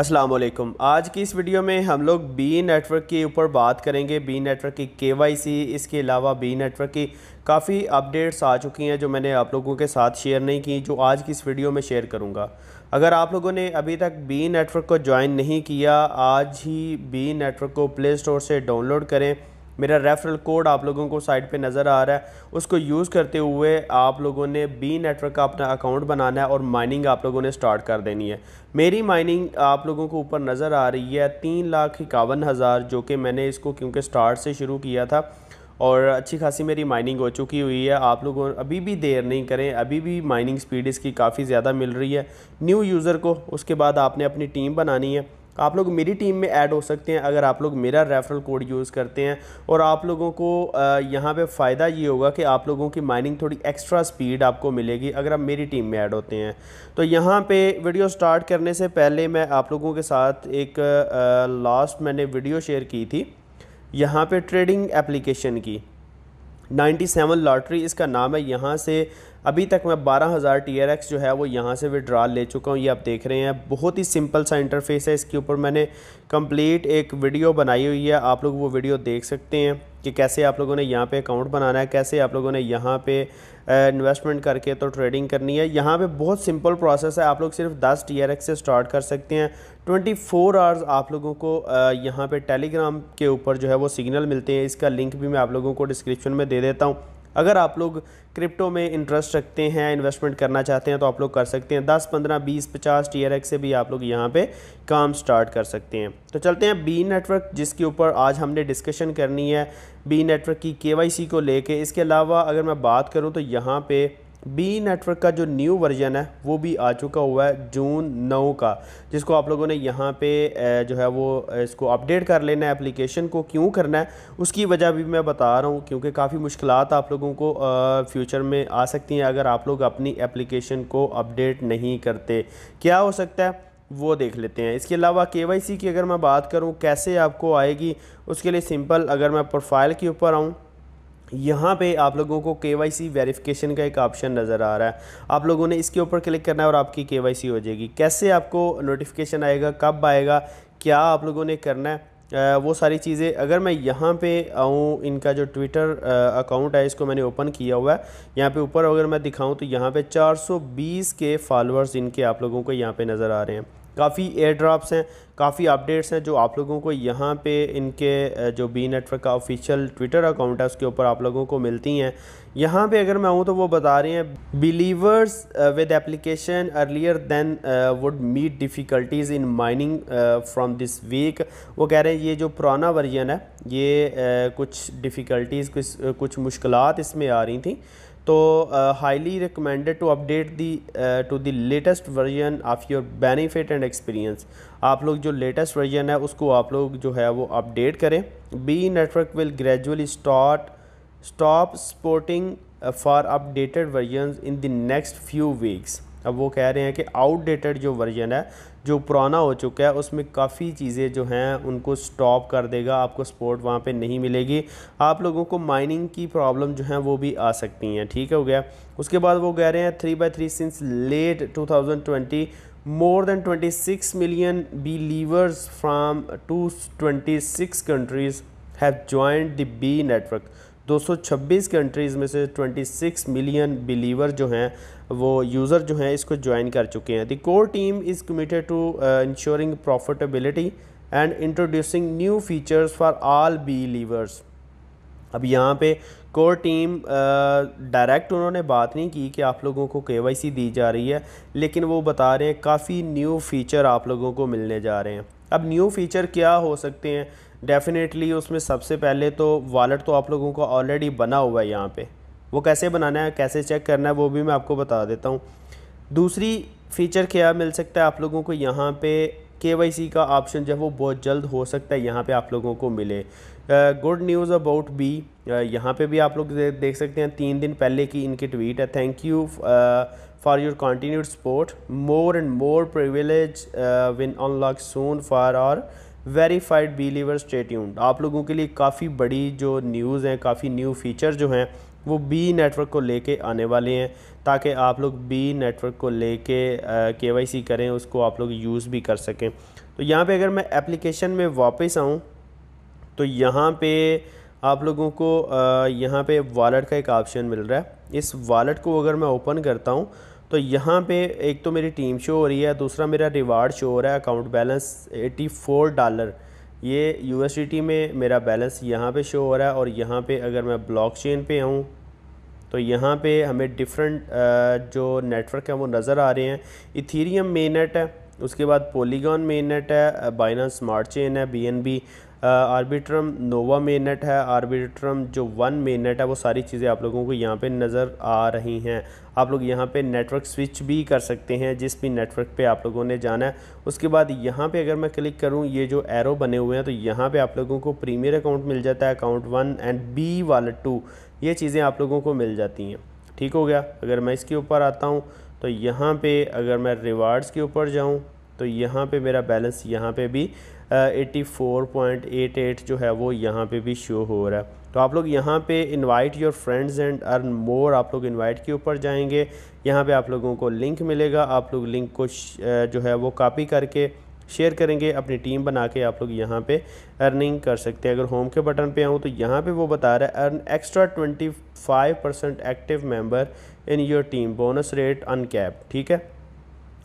असलम आज की इस वीडियो में हम लोग बी नेटवर्क के ऊपर बात करेंगे बी नेटवर्क की सी इसके अलावा बी नेटवर्क की काफ़ी अपडेट्स आ चुकी हैं जो मैंने आप लोगों के साथ शेयर नहीं की जो आज की इस वीडियो में शेयर करूंगा अगर आप लोगों ने अभी तक बी नेटवर्क को ज्वाइन नहीं किया आज ही बी नेटवर्क को प्ले स्टोर से डाउनलोड करें मेरा रेफरल कोड आप लोगों को साइट पे नज़र आ रहा है उसको यूज़ करते हुए आप लोगों ने बी नेटवर्क का अपना अकाउंट बनाना है और माइनिंग आप लोगों ने स्टार्ट कर देनी है मेरी माइनिंग आप लोगों को ऊपर नज़र आ रही है तीन लाख इक्यावन हज़ार जो कि मैंने इसको क्योंकि स्टार्ट से शुरू किया था और अच्छी खासी मेरी माइनिंग हो चुकी हुई है आप लोगों अभी भी देर नहीं करें अभी भी माइनिंग स्पीड इसकी काफ़ी ज़्यादा मिल रही है न्यू यूज़र को उसके बाद आपने अपनी टीम बनानी है आप लोग मेरी टीम में ऐड हो सकते हैं अगर आप लोग मेरा रेफरल कोड यूज़ करते हैं और आप लोगों को यहाँ पे फ़ायदा ये होगा कि आप लोगों की माइनिंग थोड़ी एक्स्ट्रा स्पीड आपको मिलेगी अगर आप मेरी टीम में ऐड होते हैं तो यहाँ पे वीडियो स्टार्ट करने से पहले मैं आप लोगों के साथ एक लास्ट मैंने वीडियो शेयर की थी यहाँ पर ट्रेडिंग एप्लीकेशन की 97 लॉटरी इसका नाम है यहाँ से अभी तक मैं 12000 हज़ार टी आर एक्स जो है वो यहाँ से विड्रॉल ले चुका हूँ ये आप देख रहे हैं बहुत ही सिंपल सा इंटरफेस है इसके ऊपर मैंने कंप्लीट एक वीडियो बनाई हुई है आप लोग वो वीडियो देख सकते हैं कि कैसे आप लोगों ने यहाँ पे अकाउंट बनाना है कैसे आप लोगों ने यहाँ पे इन्वेस्टमेंट करके तो ट्रेडिंग करनी है यहाँ पे बहुत सिंपल प्रोसेस है आप लोग सिर्फ 10 टी से स्टार्ट कर सकते हैं 24 फोर आवर्स आप लोगों को यहाँ पे टेलीग्राम के ऊपर जो है वो सिग्नल मिलते हैं इसका लिंक भी मैं आप लोगों को डिस्क्रिप्शन में दे देता हूँ अगर आप लोग क्रिप्टो में इंटरेस्ट रखते हैं इन्वेस्टमेंट करना चाहते हैं तो आप लोग कर सकते हैं 10, 15, 20, 50 टी आर से भी आप लोग यहाँ पे काम स्टार्ट कर सकते हैं तो चलते हैं बी नेटवर्क जिसके ऊपर आज हमने डिस्कशन करनी है बी नेटवर्क की के को लेके इसके अलावा अगर मैं बात करूँ तो यहाँ पर बी नेटवर्क का जो न्यू वर्जन है वो भी आ चुका हुआ है जून नौ का जिसको आप लोगों ने यहाँ पे जो है वो इसको अपडेट कर लेना है एप्लीकेशन को क्यों करना है उसकी वजह भी मैं बता रहा हूँ क्योंकि काफ़ी मुश्किल आप लोगों को फ्यूचर में आ सकती हैं अगर आप लोग अपनी एप्लीकेशन को अपडेट नहीं करते क्या हो सकता है वो देख लेते हैं इसके अलावा के वाई सी की अगर मैं बात करूँ कैसे आपको आएगी उसके लिए सिंपल अगर मैं प्रोफाइल के ऊपर आऊँ यहाँ पे आप लोगों को के वाई सी वेरीफिकेशन का एक ऑप्शन नज़र आ रहा है आप लोगों ने इसके ऊपर क्लिक करना है और आपकी के वाई सी हो जाएगी कैसे आपको नोटिफिकेशन आएगा कब आएगा क्या आप लोगों ने करना है आ, वो सारी चीज़ें अगर मैं यहाँ पे आऊँ इनका जो ट्विटर अकाउंट है इसको मैंने ओपन किया हुआ है यहाँ पे ऊपर अगर मैं दिखाऊँ तो यहाँ पे 420 के फॉलोअर्स इनके आप लोगों को यहाँ पे नज़र आ रहे हैं काफ़ी एयर ड्रॉप्स हैं काफ़ी अपडेट्स हैं जो आप लोगों को यहाँ पे इनके जो बी नेटवर्क का ऑफिशियल ट्विटर अकाउंट है उसके ऊपर आप लोगों को मिलती हैं यहाँ पे अगर मैं हूँ तो वो बता रही हैं believers with application earlier then would meet difficulties in mining from this week वो कह रहे हैं ये जो पुराना वर्जन है ये uh, कुछ डिफ़िकल्टीज़ कुछ कुछ मुश्किल इसमें आ रही थी तो highly recommended to update the to the latest version of your benefit and experience आप लोग जो लेटेस्ट वर्जन है उसको आप लोग जो है वो अपडेट करें B network will gradually start stop supporting for updated version in the next few weeks अब वो कह रहे हैं कि आउटडेटेड जो वर्जन है जो पुराना हो चुका है उसमें काफ़ी चीज़ें जो हैं उनको स्टॉप कर देगा आपको सपोर्ट वहाँ पे नहीं मिलेगी आप लोगों को माइनिंग की प्रॉब्लम जो है वो भी आ सकती हैं ठीक हो गया उसके बाद वो कह रहे हैं three by three since late two thousand twenty more from two twenty six countries have join the B network दो सौ 226 कंट्रीज़ में से 26 मिलियन बिलीवर जो हैं वो यूज़र जो हैं इसको ज्वाइन कर चुके हैं the core team is committed to ensuring profitability and introducing new features for all believers अब यहाँ पे कोर टीम डायरेक्ट उन्होंने बात नहीं की कि आप लोगों को के दी जा रही है लेकिन वो बता रहे हैं काफ़ी न्यू फीचर आप लोगों को मिलने जा रहे हैं अब न्यू फीचर क्या हो सकते हैं डेफ़िनेटली उसमें सबसे पहले तो वॉलेट तो आप लोगों का ऑलरेडी बना हुआ है यहाँ पे वो कैसे बनाना है कैसे चेक करना है वो भी मैं आपको बता देता हूँ दूसरी फ़ीचर क्या मिल सकता है आप लोगों को यहाँ पे के का ऑप्शन जो है वो बहुत जल्द हो सकता है यहाँ पे आप लोगों को मिले गुड न्यूज़ अबाउट बी यहाँ पे भी आप लोग दे, देख सकते हैं तीन दिन पहले की इनकी ट्वीट है thank you for your continued support more and more privilege win unlock soon for our verified believer state आप लोगों के लिए काफ़ी बड़ी जो न्यूज़ हैं काफ़ी न्यू फीचर जो हैं वो बी नेटवर्क को लेके आने वाले हैं ताकि आप लोग बी नेटवर्क को लेके के वाई सी करें उसको आप लोग यूज़ भी कर सकें तो यहाँ पे अगर मैं एप्लीकेशन में वापस आऊँ तो यहाँ पे आप लोगों को यहाँ पे वॉलेट का एक ऑप्शन मिल रहा है इस वॉलेट को अगर मैं ओपन करता हूँ तो यहाँ पे एक तो मेरी टीम शो हो रही है दूसरा मेरा रिवार्ड शो हो रहा है अकाउंट बैलेंस फोर डॉलर ये यू में मेरा बैलेंस यहाँ पे शो हो रहा है और यहाँ पे अगर मैं ब्लॉकचेन पे आऊँ तो यहाँ पे हमें डिफरेंट जो नेटवर्क है वो नज़र आ रहे हैं इथीरियम मेन नेट है उसके बाद पोलीगॉन मेन नेट है बाइना स्मार्ट चेन है बी आर्बिट्रम नोवा मेनट है आर्बिट्रम जो वन मेनट है वो सारी चीज़ें आप लोगों को यहाँ पे नज़र आ रही हैं आप लोग यहाँ पे नेटवर्क स्विच भी कर सकते हैं जिस भी नेटवर्क पे आप लोगों ने जाना है उसके बाद यहाँ पे अगर मैं क्लिक करूँ ये जो एरो बने हुए हैं तो यहाँ पे आप लोगों को प्रीमियर अकाउंट मिल जाता है account one and B wallet two ये चीज़ें आप लोगों को मिल जाती हैं ठीक हो गया अगर मैं इसके ऊपर आता हूँ तो यहाँ पर अगर मैं रिवार्ड्स के ऊपर जाऊँ तो यहाँ पर मेरा बैलेंस यहाँ पर भी eighty four point eight eight जो है वो यहाँ पे भी शो हो रहा है तो आप लोग यहाँ पे invite your friends and earn more आप लोग इनवाइट के ऊपर जाएंगे यहाँ पे आप लोगों को लिंक मिलेगा आप लोग लिंक को जो है वो कॉपी करके शेयर करेंगे अपनी टीम बना के आप लोग यहाँ पे अर्निंग कर सकते हैं अगर होम के बटन पे आऊँ तो यहाँ पे वो बता रहा है earn extra twenty five percent active member in your team bonus rate uncap ठीक है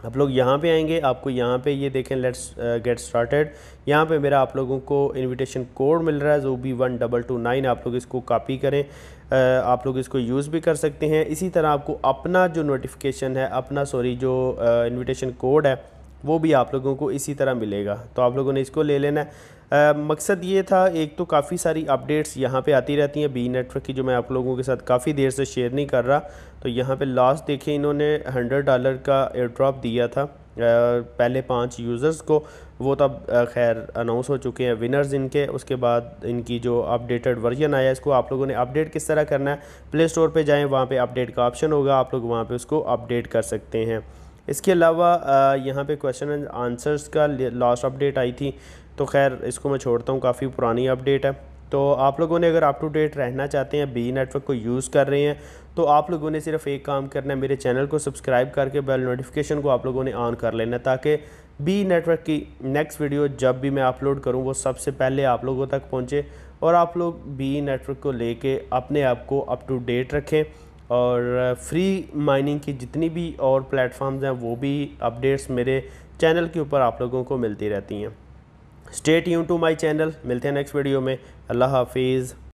आप लोग यहाँ पे आएंगे आपको यहाँ पे ये देखें लेट्स गेट स्टार्टेड यहाँ पे मेरा आप लोगों को इनविटेशन कोड मिल रहा है जो B one double two nine आप लोग इसको कॉपी करें uh, आप लोग इसको यूज़ भी कर सकते हैं इसी तरह आपको अपना जो नोटिफिकेशन है अपना सॉरी जो इनविटेशन uh, कोड है वो भी आप लोगों को इसी तरह मिलेगा तो आप लोगों ने इसको ले लेना है आ, मकसद ये था एक तो काफ़ी सारी अपडेट्स यहाँ पे आती रहती हैं बी नेटवर्क की जो मैं आप लोगों के साथ काफ़ी देर से शेयर नहीं कर रहा तो यहाँ पे लास्ट देखें इन्होंने हंड्रेड डॉलर का एयर ड्रॉप दिया था पहले पांच यूज़र्स को वो तब खैर अनाउंस हो चुके हैं विनर्स इनके उसके बाद इनकी जो अपडेटेड वर्जन आया इसको आप लोगों ने अपडेट किस तरह करना है प्ले स्टोर पर जाएँ वहाँ पर अपडेट का ऑप्शन होगा आप लोग वहाँ पर उसको अपडेट कर सकते हैं इसके अलावा यहाँ पे क्वेश्चन एंड आंसर्स का लास्ट अपडेट आई थी तो खैर इसको मैं छोड़ता हूँ काफ़ी पुरानी अपडेट है तो आप लोगों ने अगर अप टू डेट रहना चाहते हैं बी नेटवर्क को यूज़ कर रहे हैं तो आप लोगों ने सिर्फ एक काम करना है मेरे चैनल को सब्सक्राइब करके बेल नोटिफिकेशन को आप लोगों ने ऑन कर लेना ताकि बी नेटवर्क की नेक्स्ट वीडियो जब भी मैं अपलोड करूँ वो सबसे पहले आप लोगों तक पहुँचे और आप लोग बी नेटवर्क को ले अपने आप को अप टू डेट रखें और फ्री माइनिंग की जितनी भी और प्लेटफॉर्म्स हैं वो भी अपडेट्स मेरे चैनल के ऊपर आप लोगों को मिलती रहती हैं state you to my channel मिलते हैं नेक्स्ट वीडियो में अल्लाह हाफिज़